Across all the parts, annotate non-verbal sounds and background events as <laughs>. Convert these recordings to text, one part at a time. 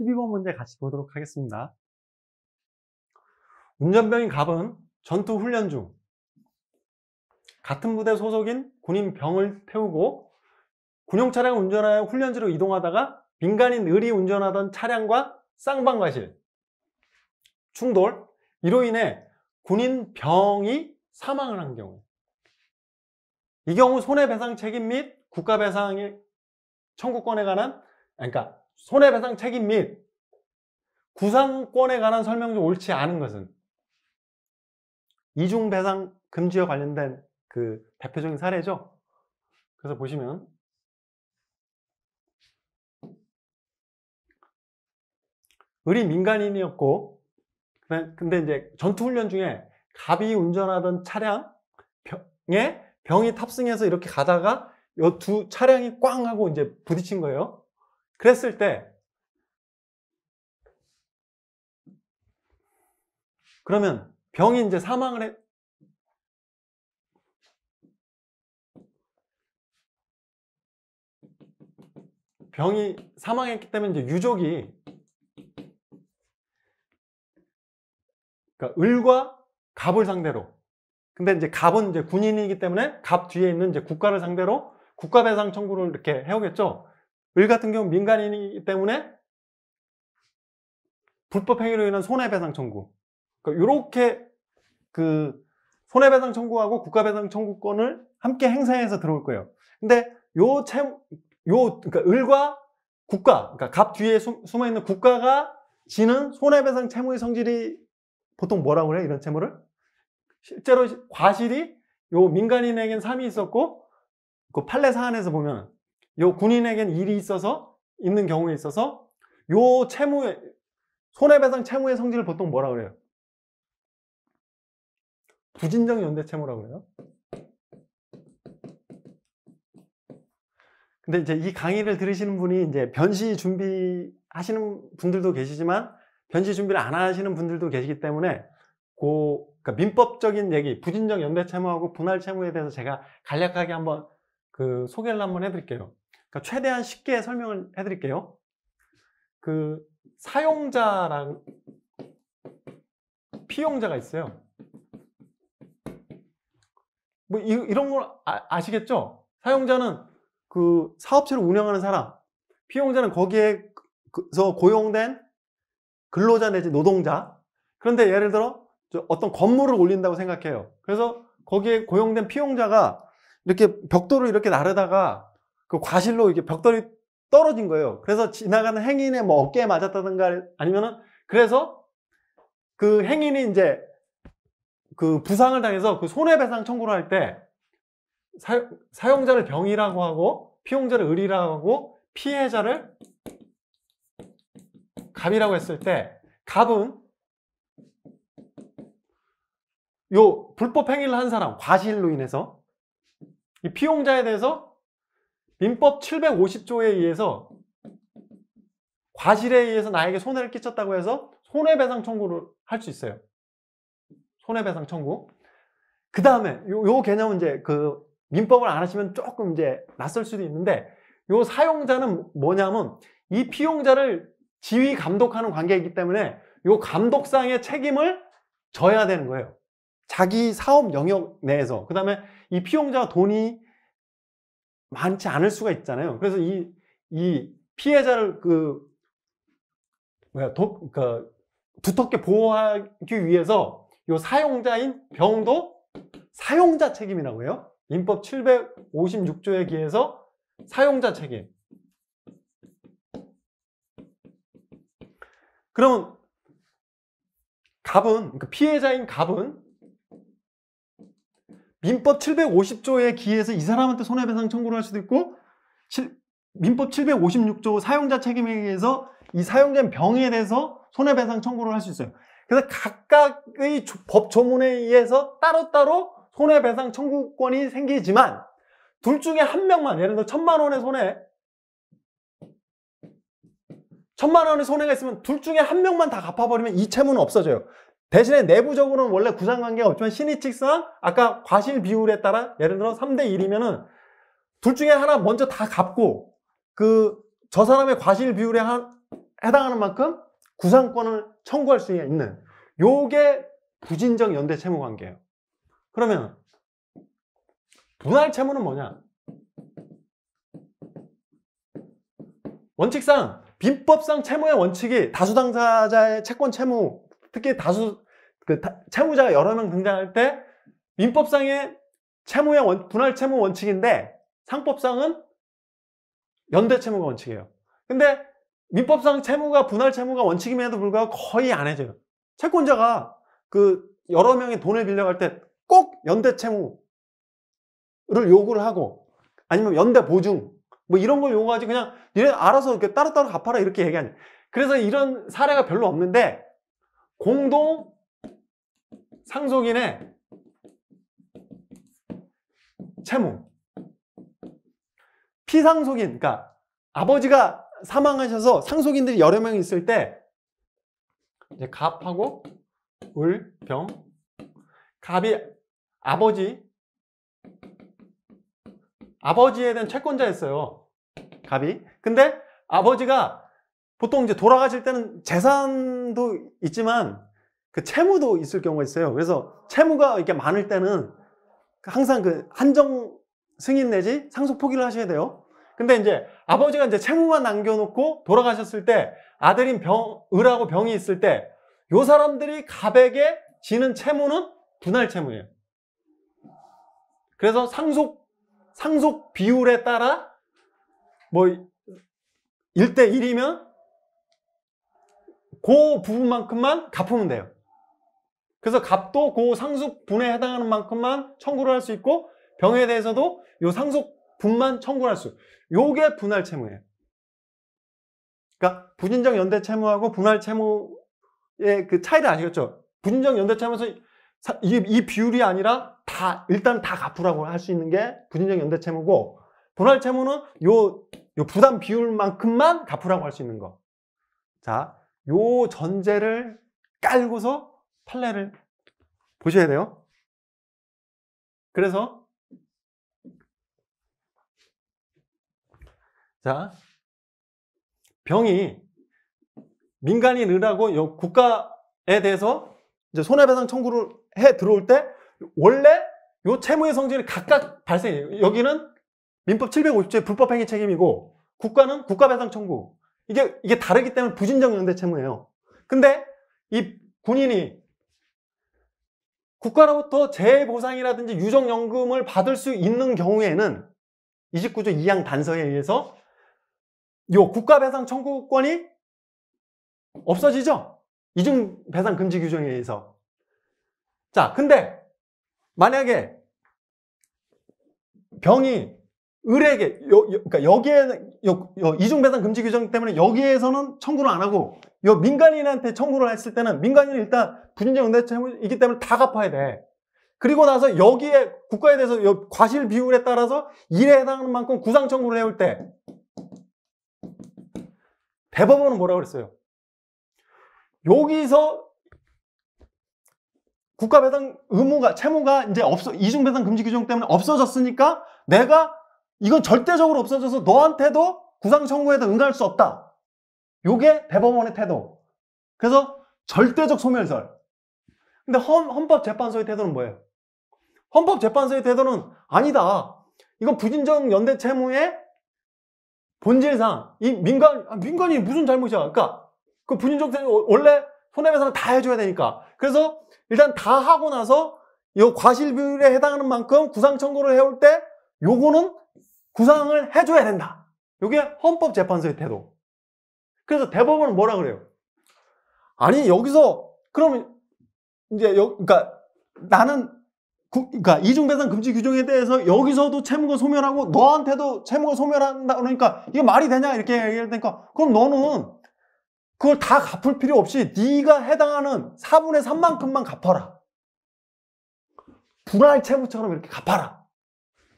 12번 문제 같이 보도록 하겠습니다. 운전병인 갑은 전투 훈련 중 같은 부대 소속인 군인 병을 태우고 군용 차량을 운전하여 훈련지로 이동하다가 민간인 을이 운전하던 차량과 쌍방과실 충돌 이로 인해 군인 병이 사망을 한 경우 이 경우 손해배상 책임 및 국가배상의 청구권에 관한 그러니까 손해배상 책임 및 구상권에 관한 설명 중 옳지 않은 것은 이중배상 금지와 관련된 그 대표적인 사례죠. 그래서 보시면 을이 민간인이었고 근데 이제 전투훈련 중에 갑이 운전하던 차량에 병이 탑승해서 이렇게 가다가 이 두 차량이 꽝 하고 이제 부딪힌 거예요. 그랬을 때 그러면 병이 이제 사망을 해 병이 사망했기 때문에 이제 유족이 그러니까 을과 갑을 상대로 근데 이제 갑은 이제 군인이기 때문에 갑 뒤에 있는 이제 국가를 상대로 국가배상 청구를 이렇게 해오겠죠 을 같은 경우 민간인이기 때문에 불법 행위로 인한 손해배상 청구 그러니까 이렇게 그 손해배상 청구하고 국가배상 청구권을 함께 행사해서 들어올 거예요. 근데 요 채무 요 그러니까 을과 국가 그러니까 갑 뒤에 숨어 있는 국가가 지는 손해배상 채무의 성질이 보통 뭐라고 해 이런 채무를 실제로 과실이 요 민간인에겐 3이 있었고 그 판례 사안에서 보면 요 군인에겐 일이 있어서 있는 경우에 있어서 요 채무의 손해배상 채무의 성질을 보통 뭐라 그래요? 부진정 연대 채무라고 그래요. 근데 이제 이 강의를 들으시는 분이 이제 변시 준비하시는 분들도 계시지만 변시 준비를 안 하시는 분들도 계시기 때문에 고 그러니까 민법적인 얘기, 부진정 연대 채무하고 분할 채무에 대해서 제가 간략하게 한번 그 소개를 한번 해드릴게요. 그러니까 최대한 쉽게 설명을 해드릴게요. 그 사용자랑 피용자가 있어요. 뭐 이, 이런 걸 아, 시겠죠 사용자는 그 사업체를 운영하는 사람, 피용자는 거기에서 고용된 근로자 내지 노동자. 그런데 예를 들어 어떤 건물을 올린다고 생각해요. 그래서 거기에 고용된 피용자가 이렇게 벽돌을 이렇게 나르다가 그 과실로 이게 벽돌이 떨어진 거예요. 그래서 지나가는 행인의 뭐 어깨에 맞았다든가 아니면은 그래서 그 행인이 이제 그 부상을 당해서 그 손해배상 청구를 할 때 사용자를 병이라고 하고 피용자를 을이라고 하고 피해자를 갑이라고 했을 때 갑은 요 불법 행위를 한 사람 과실로 인해서 이 피용자에 대해서 민법 750조에 의해서 과실에 의해서 나에게 손해를 끼쳤다고 해서 손해배상 청구를 할 수 있어요. 손해배상 청구. 그 다음에 요, 요 개념은 이제 그 민법을 안 하시면 조금 이제 낯설 수도 있는데 요 사용자는 뭐냐면 이 피용자를 지휘 감독하는 관계이기 때문에 요 감독상의 책임을 져야 되는 거예요. 자기 사업 영역 내에서 그 다음에 이 피용자가 돈이 많지 않을 수가 있잖아요. 그래서 이, 이 피해자를 그, 뭐야, 독, 그, 그러니까 두텁게 보호하기 위해서 이 사용자인 병도 사용자 책임이라고 해요. 민법 756조에 기해서 사용자 책임. 그러면 갑은, 그 피해자인 갑은 민법 750조에 기해서 이 사람한테 손해배상 청구를 할 수도 있고 7, 민법 756조 사용자 책임에 의해서 이 사용된 병에 대해서 손해배상 청구를 할 수 있어요. 그래서 각각의 조, 법 조문에 의해서 따로따로 손해배상 청구권이 생기지만 둘 중에 한 명만 예를 들어 천만 원의 손해 천만 원의 손해가 있으면 둘 중에 한 명만 다 갚아버리면 이 채무는 없어져요. 대신에 내부적으로는 원래 구상관계가 없지만 신의 측상 아까 과실 비율에 따라 예를 들어 3대 1이면은 둘 중에 하나 먼저 다 갚고 그 저 사람의 과실 비율에 한, 해당하는 만큼 구상권을 청구할 수 있는 요게 부진적 연대 채무 관계예요. 그러면 분할 채무는 뭐냐? 원칙상 민법상 채무의 원칙이 다수당사자의 채권 채무 특히 다수 그 채무자가 여러 명 등장할 때 민법상의 채무의 원, 분할 채무 원칙인데 상법상은 연대 채무가 원칙이에요. 근데 민법상 채무가 분할 채무가 원칙임에도 불구하고 거의 안 해져요. 채권자가 그 여러 명의 돈을 빌려갈 때 꼭 연대 채무를 요구를 하고 아니면 연대 보증 뭐 이런 걸 요구하지 그냥 니네 알아서 이렇게 따로따로 갚아라 이렇게 얘기하니 그래서 이런 사례가 별로 없는데 공동 상속인의 채무 피상속인 그러니까 아버지가 사망하셔서 상속인들이 여러 명 있을 때 이제 갑하고 을, 병 갑이 아버지 아버지에 대한 채권자였어요. 갑이 근데 아버지가 보통 이제 돌아가실 때는 재산도 있지만 그 채무도 있을 경우가 있어요. 그래서 채무가 이렇게 많을 때는 항상 그 한정 승인 내지 상속 포기를 하셔야 돼요. 근데 이제 아버지가 이제 채무만 남겨놓고 돌아가셨을 때 아들인 병, 을하고 병이 있을 때 요 사람들이 갑에게 지는 채무는 분할 채무예요. 그래서 상속, 상속 비율에 따라 뭐 1대 1이면 그 부분만큼만 갚으면 돼요. 그래서 값도 그 상속분에 해당하는 만큼만 청구를 할 수 있고 병에 대해서도 요 상속분만 청구를 할 수. 요게 분할 채무예요. 그러니까 부진정 연대 채무하고 분할 채무의 그 차이를 아시겠죠? 부진정 연대 채무에서 이, 이 비율이 아니라 다 일단 다 갚으라고 할 수 있는 게부진정 연대 채무고 분할 채무는 요, 요 부담 비율만큼만 갚으라고 할 수 있는 거. 자, 요 전제를 깔고서 판례를 보셔야 돼요. 그래서 자 병이 민간인이하고 국가에 대해서 이제 손해배상 청구를 해 들어올 때 원래 요 채무의 성질이 각각 발생해요. 여기는 민법 750조의 불법행위 책임이고 국가는 국가배상 청구. 이게, 이게 다르기 때문에 부진정 연대채무예요. 근데 이 군인이 국가로부터 재해보상이라든지 유정연금을 받을 수 있는 경우에는 29조 2항 단서에 의해서 요 국가배상 청구권이 없어지죠? 이중배상 금지 규정에 의해서. 자, 근데 만약에 병이 을에게 여, 여, 그러니까 여기에 여, 여, 이중배상 금지 규정 때문에 여기에서는 청구를 안 하고 여 민간인한테 청구를 했을 때는 민간인은 일단 부진적 응대책이기 때문에 다 갚아야 돼. 그리고 나서 여기에 국가에 대해서 여, 과실 비율에 따라서 일에 해당하는 만큼 구상 청구를 해올 때 대법원은 뭐라고 그랬어요? 여기서 국가배상 의무가 채무가 이제 없어 이중배상 금지 규정 때문에 없어졌으니까 내가 이건 절대적으로 없어져서 너한테도 구상 청구에도 응할수 없다. 요게 대법원의 태도. 그래서 절대적 소멸설. 근데 헌, 법재판소의 태도는 뭐예요? 헌법재판소의 태도는 아니다. 이건 부진정 연대 채무의 본질상 이 민간 아, 민간이 무슨 잘못이야? 그러니까 그 부진정 원래 손해배상은 다 해줘야 되니까. 그래서 일단 다 하고 나서 이 과실비율에 해당하는 만큼 구상 청구를 해올 때 요거는 구상을 해줘야 된다. 이게 헌법재판소의 태도. 그래서 대법원은 뭐라 그래요? 아니 여기서 그러면 이제 여, 그러니까 나는 구, 그러니까 이중배상 금지 규정에 대해서 여기서도 채무가 소멸하고 너한테도 채무가 소멸한다 그러니까 이게 말이 되냐 이렇게 얘기할 테니까 그럼 너는 그걸 다 갚을 필요 없이 네가 해당하는 4분의 3만큼만 갚아라. 불알 채무처럼 이렇게 갚아라.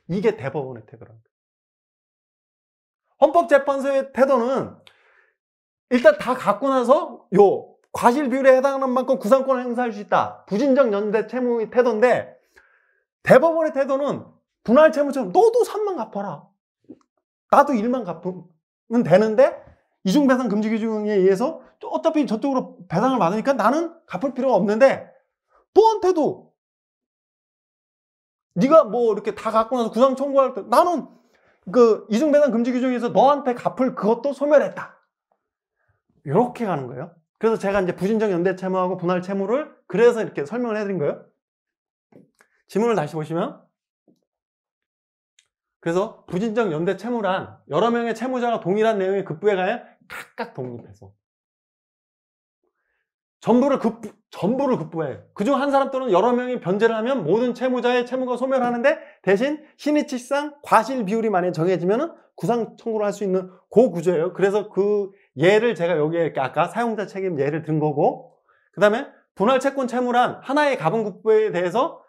이게 대법원의 태도라는 헌법재판소의 태도는 일단 다 갖고 나서 요 과실 비율에 해당하는 만큼 구상권을 행사할 수 있다. 부진정 연대 채무의 태도인데 대법원의 태도는 분할 채무처럼 너도 3만 갚아라. 나도 1만 갚으면 되는데 이중배상 금지 규정에 의해서 어차피 저쪽으로 배상을 받으니까 나는 갚을 필요가 없는데 너한테도 네가 뭐 이렇게 다 갖고 나서 구상 청구할 때 나는 그이중배상 금지 규정에서 너한테 갚을 그것도 소멸했다. 이렇게 가는 거예요. 그래서 제가 이제 부진정 연대 채무하고 분할 채무를 그래서 이렇게 설명을 해드린 거예요. 지문을 다시 보시면 그래서 부진정 연대 채무란 여러 명의 채무자가 동일한 내용의 급부에 가해 각각 독립해서 전부를 급, 전부를 급부해. 그중 한 사람 또는 여러 명이 변제를 하면 모든 채무자의 채무가 소멸하는데 대신 신의치상 과실 비율이 만약 정해지면 구상 청구를 할 수 있는 그 구조예요. 그래서 그 예를 제가 여기에 이렇게 아까 사용자 책임 예를 든 거고 그 다음에 분할 채권 채무란 하나의 가분 급부에 대해서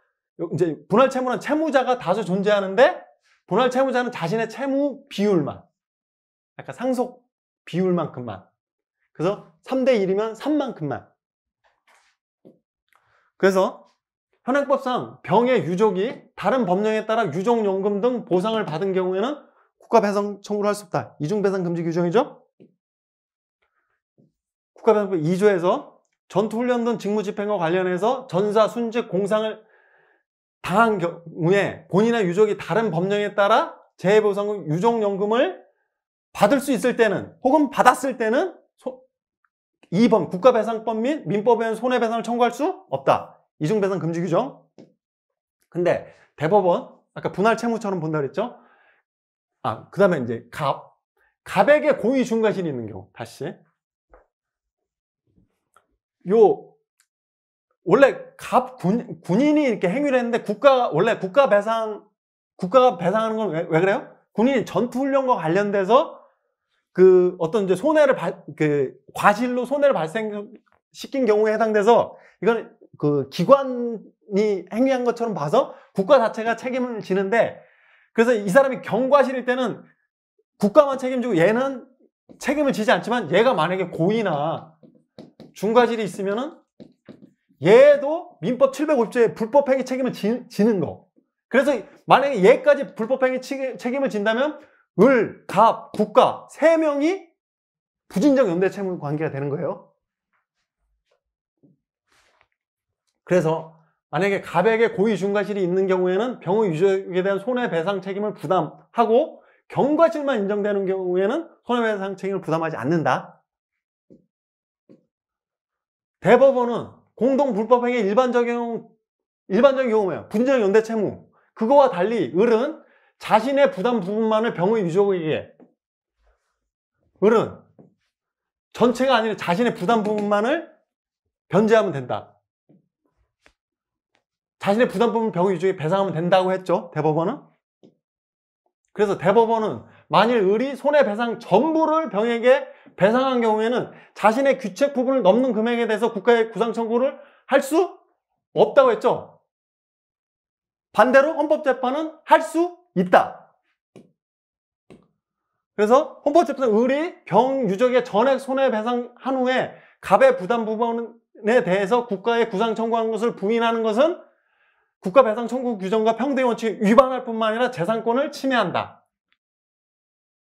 이제 분할 채무란 채무자가 다수 존재하는데 분할 채무자는 자신의 채무 비율만 약간 상속 비율만큼만 그래서 3대 1이면 3만큼만 그래서 현행법상 병의 유족이 다른 법령에 따라 유족연금 등 보상을 받은 경우에는 국가배상 청구를 할 수 없다. 이중배상금지 규정이죠. 국가배상법 2조에서 전투훈련 등 직무집행과 관련해서 전사, 순직, 공상을 당한 경우에 본인의 유족이 다른 법령에 따라 재해보상금 유족연금을 받을 수 있을 때는 혹은 받았을 때는 2번 국가배상법 및 민법에 의 손해배상을 청구할 수 없다. 이중배상 금지 규정. 근데 대법원 아까 분할 채무처럼 본다 그랬죠? 아, 그 다음에 이제 갑. 갑에게 공의 중과실이 있는 경우. 다시. 요 원래 갑 군, 군인이 이렇게 행위를 했는데 국가 원래 국가 배상 국가가 배상하는 건 왜 그래요? 군인이 전투 훈련과 관련돼서 그 어떤 이제 손해를 발, 그 과실로 손해를 발생시킨 경우에 해당돼서 이건 그 기관이 행위한 것처럼 봐서 국가 자체가 책임을 지는데 그래서 이 사람이 경과실일 때는 국가만 책임지고 얘는 책임을 지지 않지만 얘가 만약에 고의나 중과실이 있으면은 얘도 민법 750조의 불법행위 책임을 지, 는 거. 그래서 만약에 얘까지 불법행위 책임을 진다면 을, 갑, 국가 세 명이 부진정 연대 채무 관계가 되는 거예요. 그래서 만약에 갑에게 고의 중과실이 있는 경우에는 병의 유족에 대한 손해배상 책임을 부담하고 경과실만 인정되는 경우에는 손해배상 책임을 부담하지 않는다. 대법원은 공동불법행위 일반적인 일반적인 경우에요. 분쟁 연대 채무. 그거와 달리 을은 자신의 부담 부분만을 병원 유족에게 을은 전체가 아니라 자신의 부담 부분만을 변제하면 된다. 자신의 부담 부분 병원 유족에 배상하면 된다고 했죠. 대법원은. 그래서 대법원은 만일 을이 손해배상 전부를 병에게 배상한 경우에는 자신의 규책 부분을 넘는 금액에 대해서 국가에 구상 청구를 할 수 없다고 했죠. 반대로 헌법재판은 할수 있다. 그래서 헌법재판소 을이 병 유족의 전액 손해배상한 후에 갑의 부담 부분에 대해서 국가에 구상 청구한 것을 부인하는 것은 국가배상 청구 규정과 평등 원칙 위반할 뿐만 아니라 재산권을 침해한다.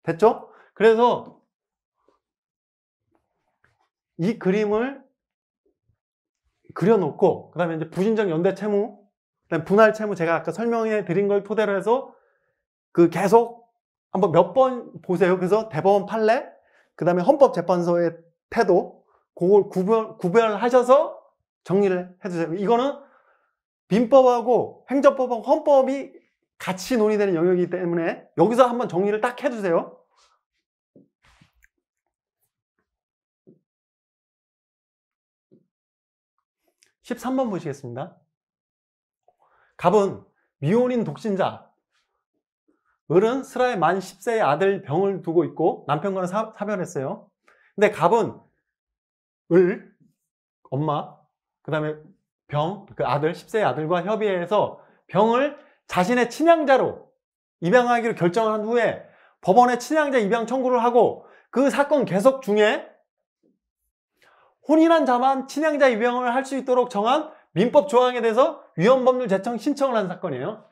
됐죠? 그래서 이 그림을 그려놓고 그 다음에 이제 부진적 연대 채무 분할 채무 제가 아까 설명해 드린 걸 토대로 해서 그 계속 한번 몇 번 보세요. 그래서 대법원 판례, 그 다음에 헌법재판소의 태도, 그걸 구별, 구별하셔서 정리를 해주세요. 이거는 민법하고 행정법하고 헌법이 같이 논의되는 영역이기 때문에 여기서 한번 정리를 딱 해주세요. 1 3번 보시겠습니다. 갑은 미혼인 독신자, 을은 스라의 만 10세의 아들 병을 두고 있고 남편과는 사, 별했어요 근데 갑은 을, 엄마, 그 다음에 병, 그 아들, 10세의 아들과 협의해서 병을 자신의 친양자로 입양하기로 결정을 한 후에 법원에 친양자 입양 청구를 하고 그 사건 계속 중에 혼인한 자만 친양자 입양을 할 수 있도록 정한 민법 조항에 대해서 위헌법률 제청 신청을 한 사건이에요.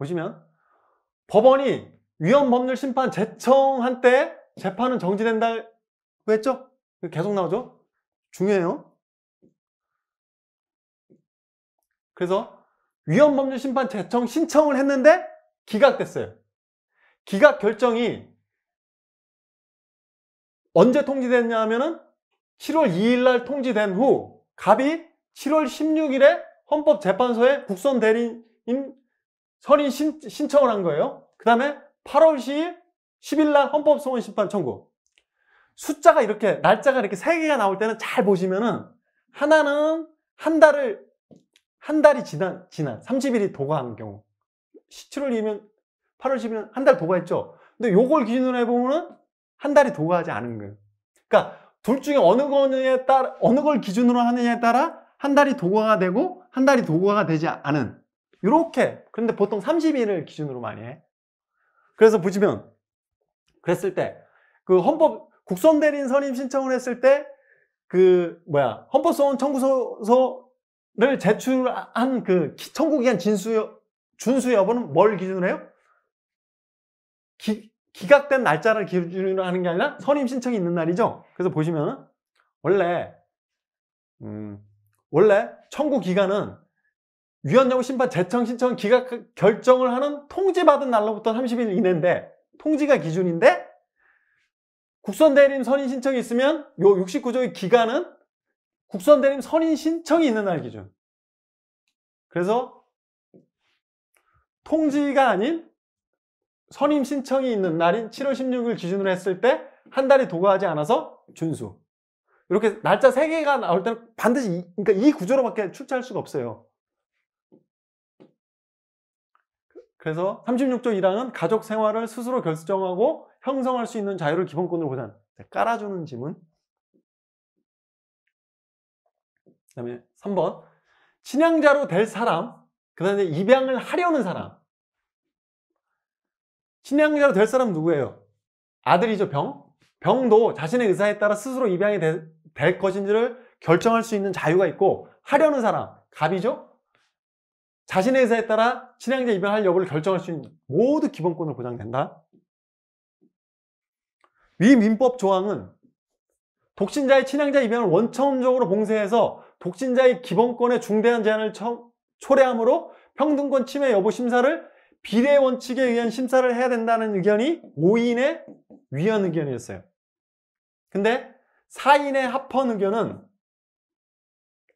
보시면 법원이 위헌법률심판 재청한 때 재판은 정지된다 고 했죠? 계속 나오죠? 중요해요. 그래서 위헌법률심판 재청 신청을 했는데 기각됐어요. 기각 결정이 언제 통지됐냐면은 하 7월 2일 날 통지된 후 갑이 7월 16일에 헌법재판소에 국선 대리인 선인 신, 신청을 한 거예요. 그 다음에 8월 10일, 10일 날 헌법소원 심판 청구. 숫자가 이렇게, 날짜가 이렇게 세 개가 나올 때는 잘 보시면은 하나는 한 달을, 한 달이 지난, 지난, 30일이 도과한 경우. 17월 이면 8월 10일은 한 달 도과했죠. 근데 요걸 기준으로 해보면은 한 달이 도과하지 않은 거예요. 그러니까 둘 중에 어느 거에 따라, 어느 걸 기준으로 하느냐에 따라 한 달이 도과가 되고 한 달이 도과가 되지 않은. 이렇게 근데 보통 30일을 기준으로 많이 해. 그래서 보시면 그랬을 때 그 헌법 국선 대리인 선임 신청을 했을 때 그 뭐야 헌법소원 청구서를 제출한 그청구기간 진수 준수 여부는 뭘 기준으로 해요? 기, 기각된 날짜를 기준으로 하는 게 아니라 선임 신청이 있는 날이죠. 그래서 보시면 원래 음, 원래 청구 기간은 위헌야구 심판 재청 신청 기각 그 결정을 하는 통지받은 날로부터 30일 이내인데 통지가 기준인데 국선 대리인 선임 신청이 있으면 요 69조의 기간은 국선 대리인 선임 신청이 있는 날 기준. 그래서 통지가 아닌 선임 신청이 있는 날인 7월 16일 기준으로 했을 때 한 달이 도과하지 않아서 준수. 이렇게 날짜 3개가 나올 때는 반드시 이, 그러니까 이 구조로밖에 출제할 수가 없어요. 그래서 36조 1항은 가족 생활을 스스로 결정하고 형성할 수 있는 자유를 기본권으로 보장. 깔아주는 짐은 그 다음에 3번 친양자로 될 사람 그 다음에 입양을 하려는 사람 친양자로 될 사람 누구예요? 아들이죠 병? 병도 자신의 의사에 따라 스스로 입양이 되, 될 것인지를 결정할 수 있는 자유가 있고 하려는 사람 갑이죠? 자신의 의사에 따라 친양자 입양할 여부를 결정할 수 있는 모두 기본권으로 보장된다. 위 민법 조항은 독신자의 친양자 입양을 원천적으로 봉쇄해서 독신자의 기본권에 중대한 제한을 초래함으로 평등권 침해 여부 심사를 비례 원칙에 의한 심사를 해야 된다는 의견이 5인의 위헌 의견이었어요. 근데 4인의 합헌 의견은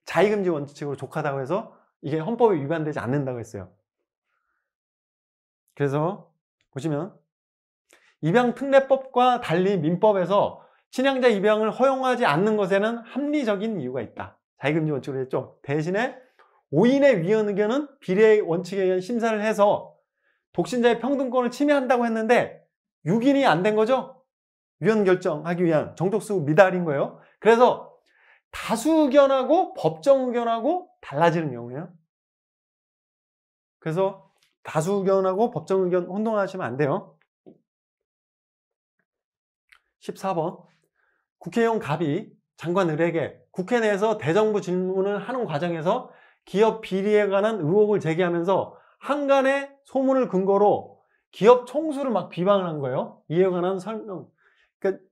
자의금지 원칙으로 족하다고 해서 이게 헌법에 위반되지 않는다고 했어요. 그래서 보시면 입양특례법과 달리 민법에서 친양자 입양을 허용하지 않는 것에는 합리적인 이유가 있다. 자의금지 원칙으로 했죠. 대신에 5인의 위헌 의견은 비례의 원칙에 의한 심사를 해서 독신자의 평등권을 침해한다고 했는데 6인이 안 된 거죠? 위헌 결정하기 위한 정족수 미달인 거예요. 그래서 다수 의견하고 법정 의견하고 달라지는 경우에요. 그래서 다수 의견하고 법정 의견 혼동하시면 안 돼요. 14번 국회의원 갑이 장관 을에게 국회 내에서 대정부 질문을 하는 과정에서 기업 비리에 관한 의혹을 제기하면서 한간의 소문을 근거로 기업 총수를 막 비방을 한 거예요. 이에 관한 설명. 그러니까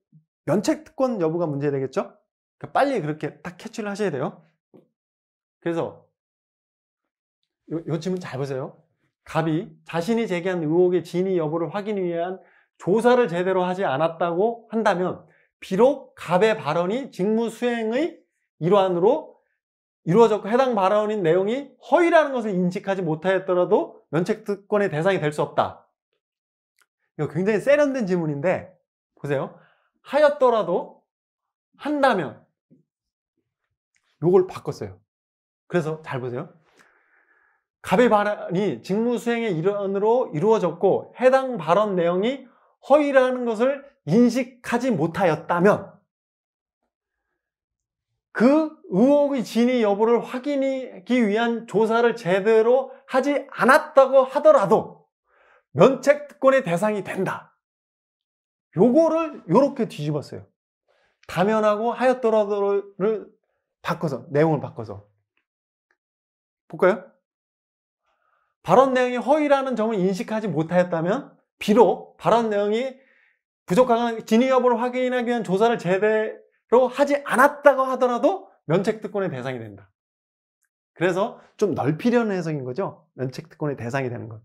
면책특권 여부가 문제 되겠죠? 그러니까 빨리 그렇게 딱 캐치를 하셔야 돼요. 그래서 요, 요 질문 잘 보세요. 갑이 자신이 제기한 의혹의 진위 여부를 확인 위한 조사를 제대로 하지 않았다고 한다면 비록 갑의 발언이 직무 수행의 일환으로 이루어졌고 해당 발언인 내용이 허위라는 것을 인식하지 못하였더라도 면책특권의 대상이 될 수 없다. 이거 굉장히 세련된 질문인데 보세요. 하였더라도 한다면 이걸 바꿨어요. 그래서 잘 보세요. 갑의 발언이 직무수행의 일환으로 이루어졌고 해당 발언 내용이 허위라는 것을 인식하지 못하였다면 그 의혹의 진위 여부를 확인하기 위한 조사를 제대로 하지 않았다고 하더라도 면책특권의 대상이 된다. 요거를 요렇게 뒤집었어요. 다면하고 하였더라도를 바꿔서 내용을 바꿔서 볼까요? 발언 내용이 허위라는 점을 인식하지 못하였다면 비록 발언 내용이 부족한 진위 여부를 확인하기 위한 조사를 제대로 하지 않았다고 하더라도 면책특권의 대상이 된다. 그래서 좀 넓히려는 해석인 거죠. 면책특권의 대상이 되는 것.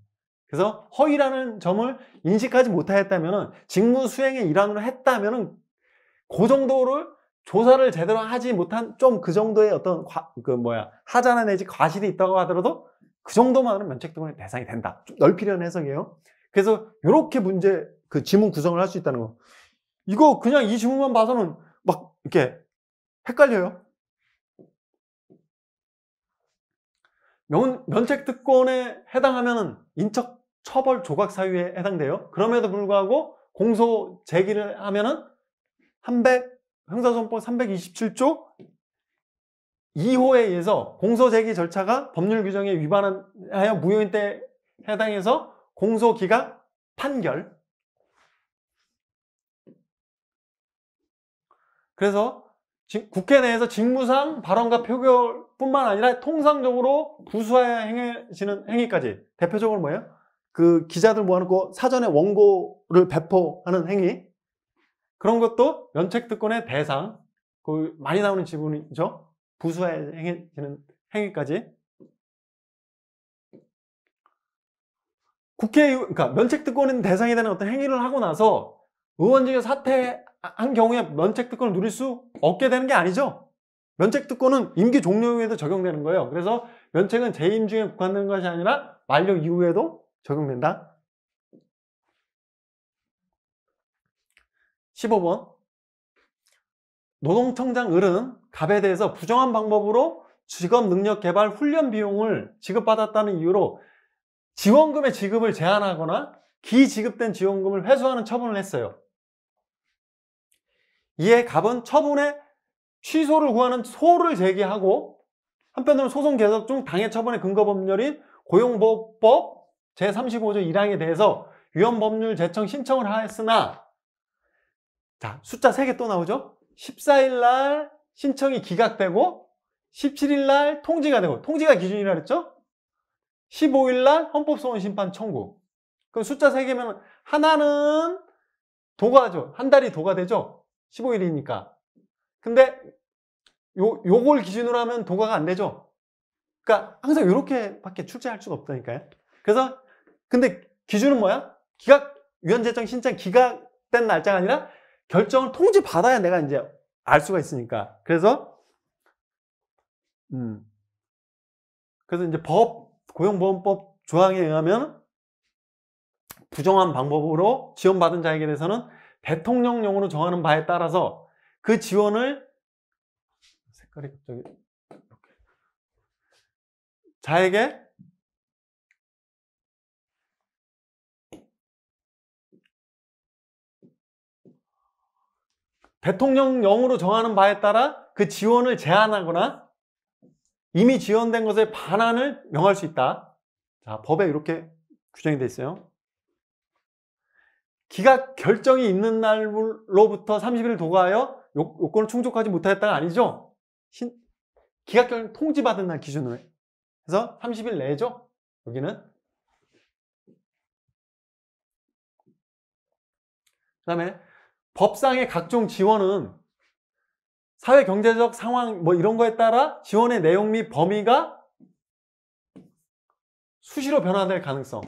그래서 허위라는 점을 인식하지 못하였다면 직무 수행의 일환으로 했다면 그 정도를 조사를 제대로 하지 못한 좀 그 정도의 어떤 과, 그 뭐야 하자나 내지 과실이 있다고 하더라도 그 정도만으로 면책등의 대상이 된다. 좀 넓히려는 해석이에요. 그래서 이렇게 문제 그 지문 구성을 할 수 있다는 거. 이거 그냥 이 지문만 봐서는 막 이렇게 헷갈려요. 면, 면책특권에 해당하면은 인적 처벌 조각 사유에 해당돼요. 그럼에도 불구하고 공소 제기를 하면은 한0 형사소송법 327조 2호에 의해서 공소제기 절차가 법률 규정에 위반하여 무효인 때 해당해서 공소기각 판결 그래서 국회 내에서 직무상 발언과 표결뿐만 아니라 통상적으로 부수하여 행해지는 행위까지 대표적으로 뭐예요? 그 기자들 모아놓고 사전에 원고를 배포하는 행위 그런 것도 면책특권의 대상, 그 많이 나오는 지분이죠. 부수행해지는 행위까지. 국회, 그러니까 면책특권은 대상이 되는 어떤 행위를 하고 나서 의원직에 사퇴한 경우에 면책특권을 누릴 수 없게 되는 게 아니죠. 면책특권은 임기 종료 후에도 적용되는 거예요. 그래서 면책은 재임 중에 국한되는 것이 아니라 만료 이후에도 적용된다. 15번 노동청장 을은 갑에 대해서 부정한 방법으로 직업 능력 개발 훈련 비용을 지급받았다는 이유로 지원금의 지급을 제한하거나 기지급된 지원금을 회수하는 처분을 했어요. 이에 갑은 처분의 취소를 구하는 소를 제기하고 한편으로는 소송 계속 중 당해 처분의 근거 법률인 고용보호법 제35조 1항에 대해서 위헌법률 제청 신청을 하였으나 자, 숫자 3개 또 나오죠? 14일 날 신청이 기각되고 17일 날 통지가 되고 통지가 기준이라 그랬죠? 15일 날 헌법소원 심판 청구 그럼 숫자 3개면 하나는 도가죠. 한 달이 도가 되죠? 15일이니까. 근데 요, 요걸 기준으로 하면 도가가 안 되죠? 그러니까 항상 이렇게밖에 출제할 수가 없다니까요. 그래서 근데 기준은 뭐야? 기각 위헌 재정 신청 기각된 날짜가 아니라 결정을 통지 받아야 내가 이제 알 수가 있으니까. 그래서 음. 그래서 이제 법 고용보험법 조항에 의하면 부정한 방법으로 지원받은 자에게 대해서는 대통령령으로 정하는 바에 따라서 그 지원을 색깔이 갑자기 자에게 대통령령으로 정하는 바에 따라 그 지원을 제한하거나 이미 지원된 것에 반환을 명할 수 있다. 자, 법에 이렇게 규정이 돼 있어요. 기각 결정이 있는 날로부터 30일 도과하여 요, 건을 충족하지 못하였다가 아니죠. 신, 기각 결정 통지받은 날 기준으로 해. 그래서 30일 내죠. 여기는. 그 다음에 법상의 각종 지원은 사회 경제적 상황 뭐 이런 거에 따라 지원의 내용 및 범위가 수시로 변화될 가능성.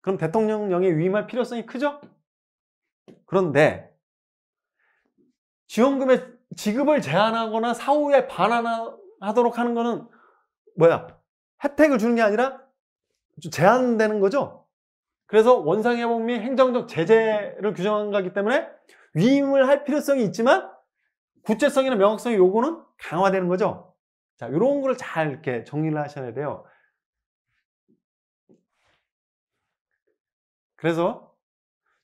그럼 대통령령에 위임할 필요성이 크죠? 그런데 지원금의 지급을 제한하거나 사후에 반환하도록 하는 거는 뭐야? 혜택을 주는 게 아니라 제한되는 거죠? 그래서 원상회복 및 행정적 제재를 규정한 거기 때문에 위임을 할 필요성이 있지만 구체성이나 명확성의 요구는 강화되는 거죠. 자, 이런 거를 잘 이렇게 정리를 하셔야 돼요. 그래서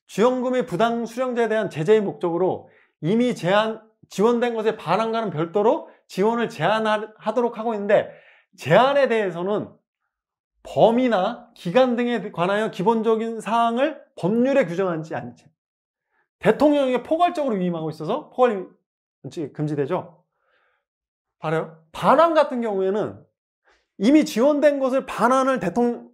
주연금의 부당 수령자에 대한 제재의 목적으로 이미 제한 지원된 것에 반환과는 별도로 지원을 제한하도록 하고 있는데 제한에 대해서는 범위나 기간 등에 관하여 기본적인 사항을 법률에 규정하지 않지 대통령에게 포괄적으로 위임하고 있어서 포괄 금지되죠. 바로요. 반환 같은 경우에는 이미 지원된 것을 반환을 대통령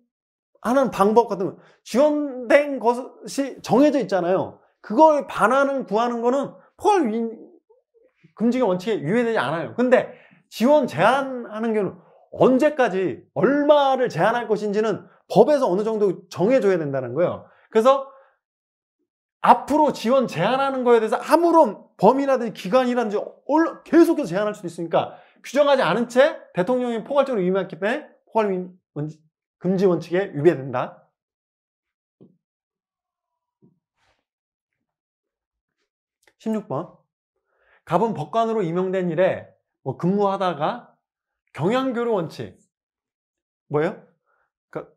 하는 방법 같은 지원된 것이 정해져 있잖아요. 그걸 반환을 구하는 거는 포괄 위, 금지의 원칙에 위배되지 않아요. 근데 지원 제한하는 경우는 언제까지 얼마를 제한할 것인지는 법에서 어느 정도 정해줘야 된다는 거예요. 음. 그래서 앞으로 지원 제한하는 거에 대해서 아무런 범위라든지 기간이라든지 계속해서 제한할 수도 있으니까 규정하지 않은 채 대통령이 포괄적으로 위임했기 때문에 포괄 금지 원칙에 위배된다. 1 6번 갑은 법관으로 임명된 일에 뭐 근무하다가 경향교류 원칙. 뭐예요? 그러니까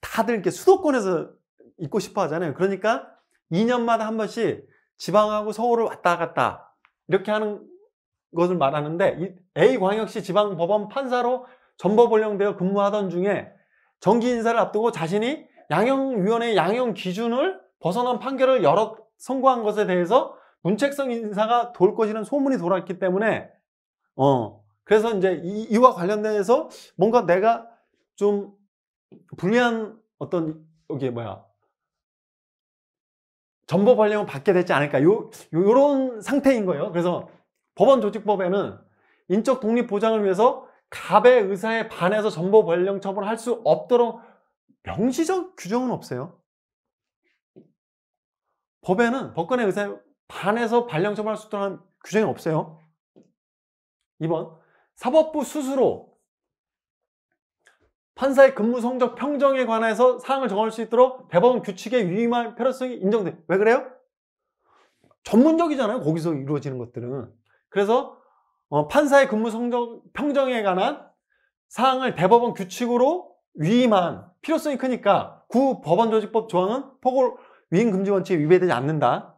다들 이렇게 수도권에서 있고 싶어 하잖아요. 그러니까 2년마다 한 번씩 지방하고 서울을 왔다 갔다 이렇게 하는 것을 말하는데 A 광역시 지방 법원 판사로 전법원령되어 근무하던 중에 정기 인사를 앞두고 자신이 양형위원회 의 양형 기준을 벗어난 판결을 여러 선고한 것에 대해서 문책성 인사가 돌 것이라는 소문이 돌았기 때문에 어 그래서 이제 이, 와 관련돼서 뭔가 내가 좀 불리한 어떤 여기 뭐야 전법 활용을 받게 되지 않을까 요, 요런 상태인 거예요 그래서 법원 조직법에는 인적 독립 보장을 위해서 갑의 의사에 반해서 전법 활용 처분을할 수 없도록 명시적 규정은 없어요 법에는 법관의 의사에 반해서 발령 처분할수 있도록 규정이 없어요 2번 사법부 스스로 판사의 근무 성적 평정에 관해서 사항을 정할 수 있도록 대법원 규칙에 위임할 필요성이 인정돼. 왜 그래요? 전문적이잖아요. 거기서 이루어지는 것들은. 그래서 어, 판사의 근무 성적 평정에 관한 사항을 대법원 규칙으로 위임한 필요성이 크니까 구 법원조직법 조항은 포골 위임 금지 원칙에 위배되지 않는다.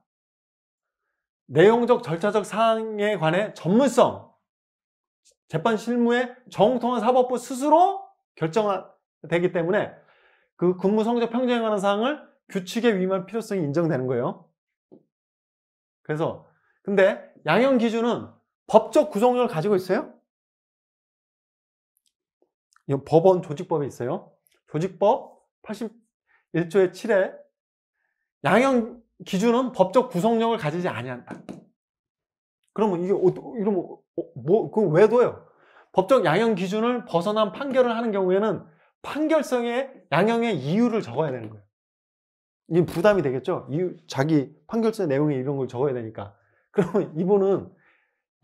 내용적 절차적 사항에 관해 전문성 재판 실무에 정통한 사법부 스스로 결정되기 때문에 그 근무 성적 평정에 관한 사항을 규칙에 위임할 필요성이 인정되는 거예요. 그래서 근데 양형 기준은 법적 구성력을 가지고 있어요? 이 법원 조직법에 있어요. 조직법 81조의 7에 양형 기준은 법적 구성력을 가지지 아니한다. 그러면 이게 어, 이러면 어, 뭐, 그거 왜 둬요? 법적 양형 기준을 벗어난 판결을 하는 경우에는 판결성의 양형의 이유를 적어야 되는 거예요. 이 부담이 되겠죠? 이유, 자기 판결서의 내용에 이런 걸 적어야 되니까. <laughs> 그러면 이분은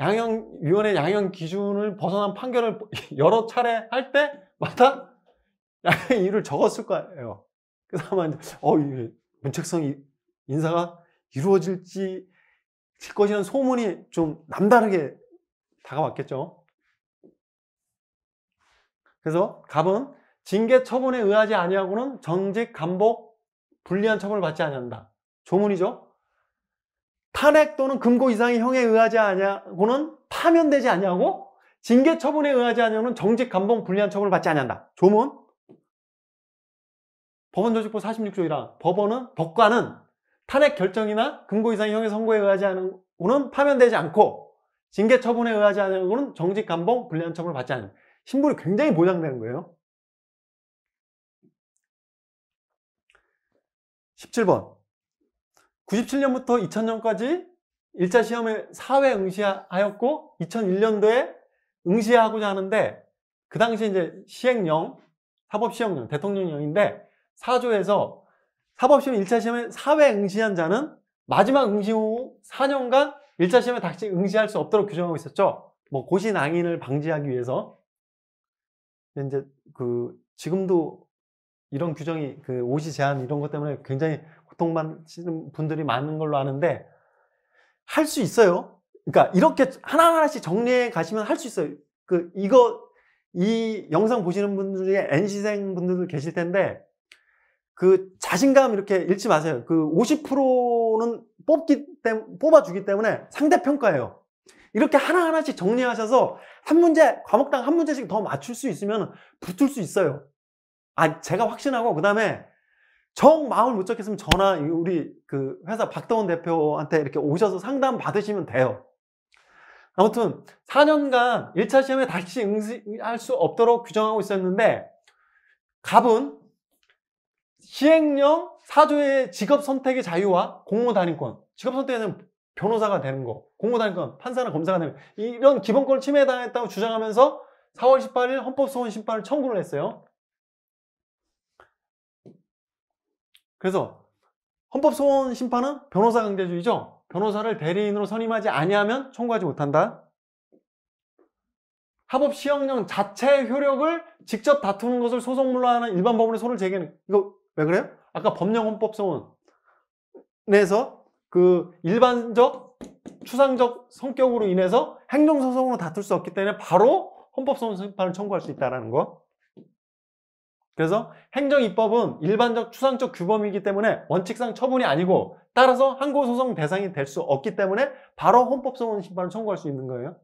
양형, 위원회 양형 기준을 벗어난 판결을 <laughs> 여러 차례 할 때마다 <laughs> 양형 의 이유를 적었을 거예요. 그래서 아마, 어, 문책성 인사가 이루어질지, 질 것이라는 소문이 좀 남다르게 다가왔겠죠. 그래서 갑은 징계 처분에 의하지 아니하고는 정직, 감복, 불리한 처분을 받지 아니한다. 조문이죠. 탄핵 또는 금고 이상의 형에 의하지 아니하고는 파면되지 아니하고 징계 처분에 의하지 아니하고는 정직, 감봉, 불리한 처분을 받지 아니한다. 조문. 법원조직법 46조 1항. 법원은 법관은 탄핵 결정이나 금고 이상의 형의 선고에 의하지 아 않고는 파면되지 않고 징계 처분에 의하지 않은 경우는 정직 감봉, 불리한 처분을 받지 않는 신분이 굉장히 보장되는 거예요. 17번 97년부터 2000년까지 1차 시험에 4회 응시하였고 2001년도에 응시하고자 하는데 그 당시 이제 시행령, 사법시험령 대통령령인데 4조에서 사법시험 1차 시험에 4회 응시한 자는 마지막 응시 후 4년간 1차 시험에 다시 응시할 수 없도록 규정하고 있었죠. 뭐 고시낭인을 방지하기 위해서 이제 그 지금도 이런 규정이 그 오시 제한 이런 것 때문에 굉장히 고통받는 분들이 많은 걸로 아는데 할 수 있어요. 그러니까 이렇게 하나하나씩 정리해 가시면 할 수 있어요. 그 이거 이 영상 보시는 분들 중에 NC생 분들도 계실 텐데 그 자신감 이렇게 잃지 마세요. 그50% 정도는 뽑기 때 뽑아주기 때문에 상대평가예요. 이렇게 하나하나씩 정리하셔서 한 문제, 과목당 한 문제씩 더 맞출 수 있으면 붙을 수 있어요. 아, 제가 확신하고, 그 다음에 정 마음을 못잡겠으면 전화, 우리 그 회사 박동원 대표한테 이렇게 오셔서 상담 받으시면 돼요. 아무튼 4년간 1차 시험에 다시 응시할 수 없도록 규정하고 있었는데 갑은 시행령 4조의 직업 선택의 자유와 공무 단위권 직업 선택에는 변호사가 되는 거 공무 단위권 판사나 검사가 되는 거. 이런 기본권을 침해당했다고 주장하면서 4월 18일 헌법소원 심판을 청구를 했어요 그래서 헌법소원 심판은 변호사 강제주의죠 변호사를 대리인으로 선임하지 아니하면 청구하지 못한다 합법 시행령 자체의 효력을 직접 다투는 것을 소송물로 하는 일반 법원의 소를 제기하는 이거 왜 그래요? 아까 법령 헌법성은 내서 그 일반적 추상적 성격으로 인해서 행정소송으로 다툴 수 없기 때문에 바로 헌법소원 심판을 청구할 수 있다는 거 그래서 행정입법은 일반적 추상적 규범이기 때문에 원칙상 처분이 아니고 따라서 항고소송 대상이 될 수 없기 때문에 바로 헌법소원 심판을 청구할 수 있는 거예요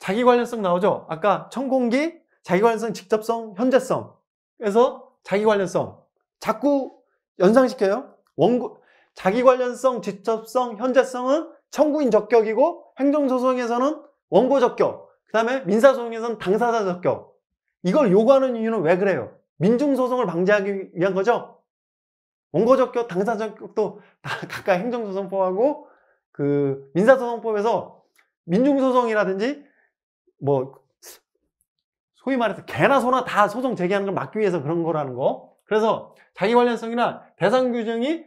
자기 관련성 나오죠? 아까 청공기 자기관련성, 직접성, 현재성 그래서 자기관련성 자꾸 연상시켜요 원고, 자기관련성, 직접성, 현재성은 청구인 적격이고 행정소송에서는 원고 적격 그 다음에 민사소송에서는 당사자 적격 이걸 요구하는 이유는 왜 그래요? 민중소송을 방지하기 위한 거죠 원고 적격, 당사자 적격도 다 <laughs> 각각 행정소송법하고 그 민사소송법에서 민중소송이라든지 뭐 소위 말해서 개나 소나 다 소송 제기하는 걸 막기 위해서 그런 거라는 거. 그래서 자기 관련성이나 대상 규정이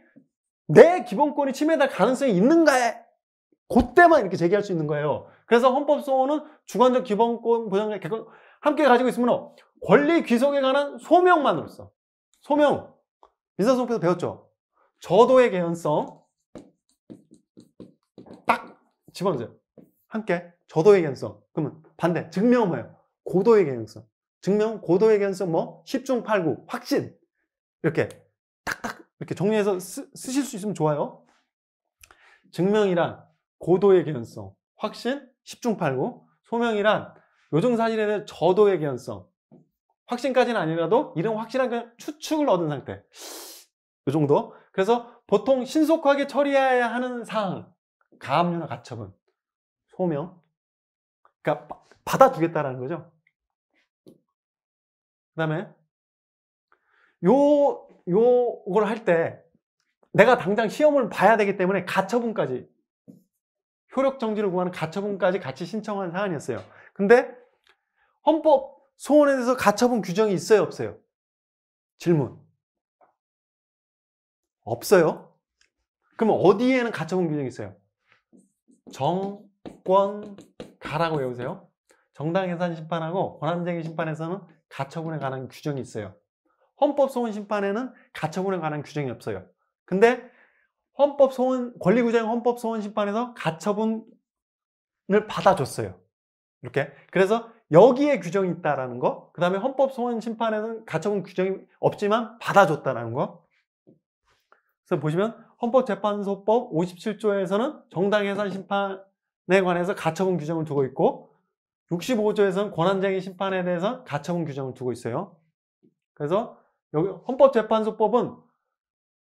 내 기본권이 침해될 가능성이 있는가에 그때만 이렇게 제기할 수 있는 거예요. 그래서 헌법소원은 주관적 기본권 보장의 개권 함께 가지고 있으면 권리 귀속에 관한 소명만으로써 소명 민사소송에서 배웠죠. 저도의 개연성 딱 집어넣으세요. 함께 저도의 개연성 그러면 반대 증명은 뭐예요? 고도의 개연성. 증명 고도의 개연성 뭐 10중 8구 확신. 이렇게 딱딱 이렇게 정리해서 쓰, 쓰실 수 있으면 좋아요. 증명이란 고도의 개연성, 확신 10중 8구, 소명이란 요즘 사실에 대해 저도의 개연성, 확신까지는 아니라도 이런 확실한 그냥 추측을 얻은 상태. 이 정도. 그래서 보통 신속하게 처리해야 하는 사항, 가압류나 가처분, 소명, 그러니까 받아주겠다라는 거죠. 그 다음에 요, 요걸 할 때 내가 당장 시험을 봐야 되기 때문에 가처분까지 효력정지를 구하는 가처분까지 같이 신청한 사안이었어요. 근데 헌법 소원에 대해서 가처분 규정이 있어요? 없어요? 질문. 없어요? 그럼 어디에는 가처분 규정이 있어요? 정권 가라고 외우세요. 정당해산 심판하고 권한쟁의 심판에서는 가처분에 관한 규정이 있어요. 헌법소원 심판에는 가처분에 관한 규정이 없어요. 근데 헌법소원 권리구제형 헌법소원 심판에서 가처분을 받아줬어요. 이렇게 그래서 여기에 규정이 있다라는 거, 그 다음에 헌법소원 심판에는 가처분 규정이 없지만 받아줬다라는 거. 그래서 보시면 헌법재판소법 57조에서는 정당해산 심판 관해서 가처분 규정을 두고 있고 65조에서는 권한쟁의 심판에 대해서 가처분 규정을 두고 있어요. 그래서 여기 헌법재판소법은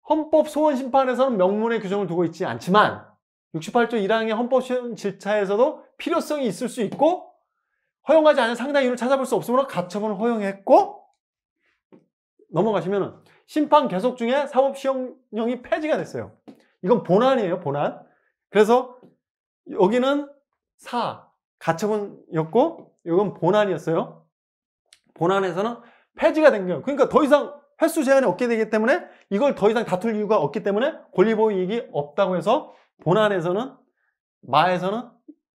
헌법 소원 심판에서는 명문의 규정을 두고 있지 않지만 68조 1항의 헌법 시험 질차에서도 필요성이 있을 수 있고 허용하지 않은 상당 이유를 찾아볼 수 없으므로 가처분을 허용했고 넘어가시면 심판 계속 중에 사법시험령이 폐지가 됐어요. 이건 본안이에요, 본안. 그래서 여기는 사, 가처분이었고 이건 본안이었어요. 본안에서는 폐지가 된 거예요. 그러니까 더 이상 횟수 제한이 없게 되기 때문에 이걸 더 이상 다툴 이유가 없기 때문에 권리보호 이익이 없다고 해서 본안에서는 마에서는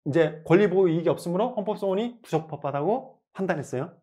이제 권리보호 이익이 없으므로 헌법소원이 부적법하다고 판단했어요.